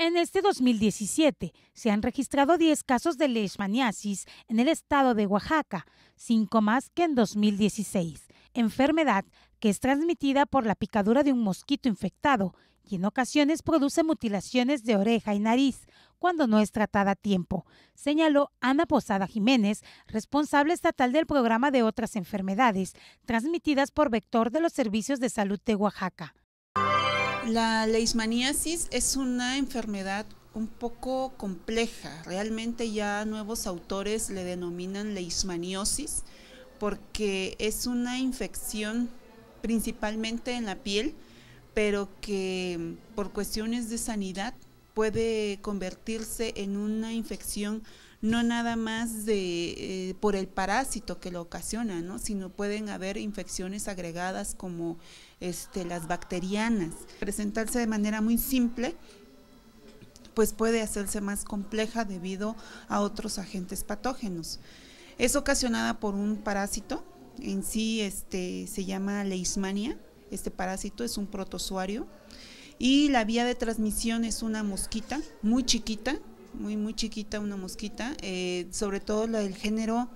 En este 2017 se han registrado 10 casos de leishmaniasis en el estado de Oaxaca, 5 más que en 2016, enfermedad que es transmitida por la picadura de un mosquito infectado y en ocasiones produce mutilaciones de oreja y nariz cuando no es tratada a tiempo, señaló Ana Posada Jiménez, responsable estatal del programa de otras enfermedades transmitidas por vector de los servicios de salud de Oaxaca. La leishmaniasis es una enfermedad un poco compleja. Realmente ya nuevos autores le denominan leishmaniosis porque es una infección principalmente en la piel, pero que mm, por cuestiones de sanidad puede convertirse en una infección no nada más de, eh, por el parásito que lo ocasiona, ¿no? sino pueden haber infecciones agregadas como este, las bacterianas. Presentarse de manera muy simple pues puede hacerse más compleja debido a otros agentes patógenos. Es ocasionada por un parásito, en sí este, se llama leishmania, este parásito es un protozoario y la vía de transmisión es una mosquita muy chiquita muy, muy chiquita una mosquita, eh, sobre todo la género,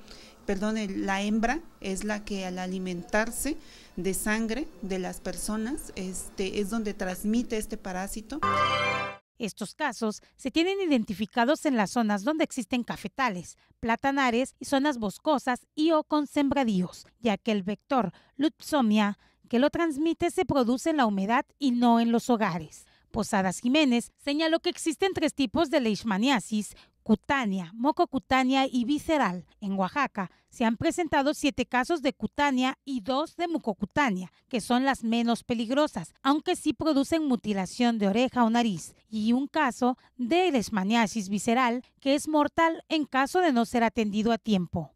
perdón, la hembra es la que al alimentarse de sangre de las personas este, es donde transmite este parásito. Estos casos se tienen identificados en las zonas donde existen cafetales, platanares y zonas boscosas y o con sembradíos, ya que el vector Lutzomia que lo transmite se produce en la humedad y no en los hogares. Posadas Jiménez, señaló que existen tres tipos de leishmaniasis, cutánea, mucocutánea y visceral. En Oaxaca se han presentado siete casos de cutánea y dos de mucocutánea, que son las menos peligrosas, aunque sí producen mutilación de oreja o nariz, y un caso de leishmaniasis visceral, que es mortal en caso de no ser atendido a tiempo.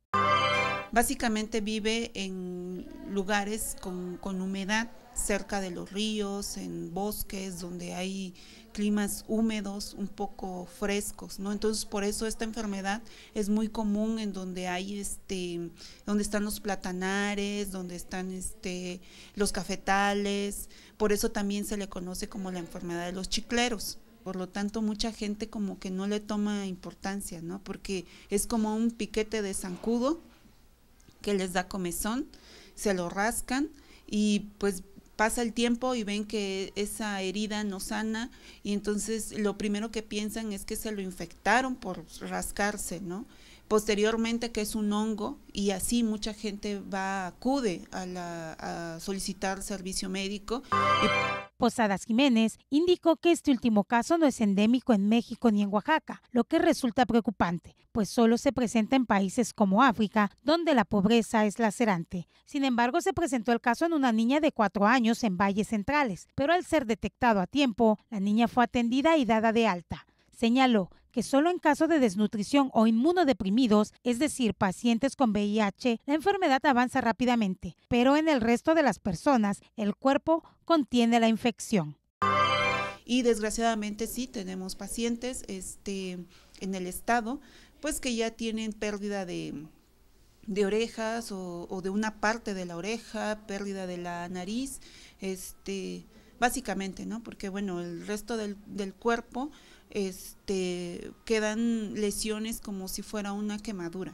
Básicamente vive en lugares con, con humedad cerca de los ríos, en bosques donde hay climas húmedos, un poco frescos, ¿no? Entonces, por eso esta enfermedad es muy común en donde hay este donde están los platanares, donde están este los cafetales, por eso también se le conoce como la enfermedad de los chicleros. Por lo tanto, mucha gente como que no le toma importancia, ¿no? Porque es como un piquete de zancudo que les da comezón, se lo rascan y pues pasa el tiempo y ven que esa herida no sana y entonces lo primero que piensan es que se lo infectaron por rascarse, ¿no? Posteriormente que es un hongo y así mucha gente va, acude a, la, solicitar servicio médico. Posadas Jiménez, indicó que este último caso no es endémico en México ni en Oaxaca, lo que resulta preocupante, pues solo se presenta en países como África, donde la pobreza es lacerante. Sin embargo, se presentó el caso en una niña de cuatro años en Valles Centrales, pero al ser detectado a tiempo, la niña fue atendida y dada de alta. Señaló, que solo en caso de desnutrición o inmunodeprimidos, es decir, pacientes con VIH, la enfermedad avanza rápidamente, pero en el resto de las personas el cuerpo contiene la infección. Y desgraciadamente sí tenemos pacientes este, en el estado pues que ya tienen pérdida de, de orejas o, de una parte de la oreja, pérdida de la nariz, este, básicamente, ¿no? Porque bueno, el resto del, del cuerpo este, quedan lesiones como si fuera una quemadura.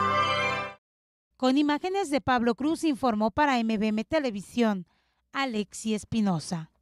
Con imágenes de Pablo Cruz informó para MBM Televisión, Alexi Espinosa.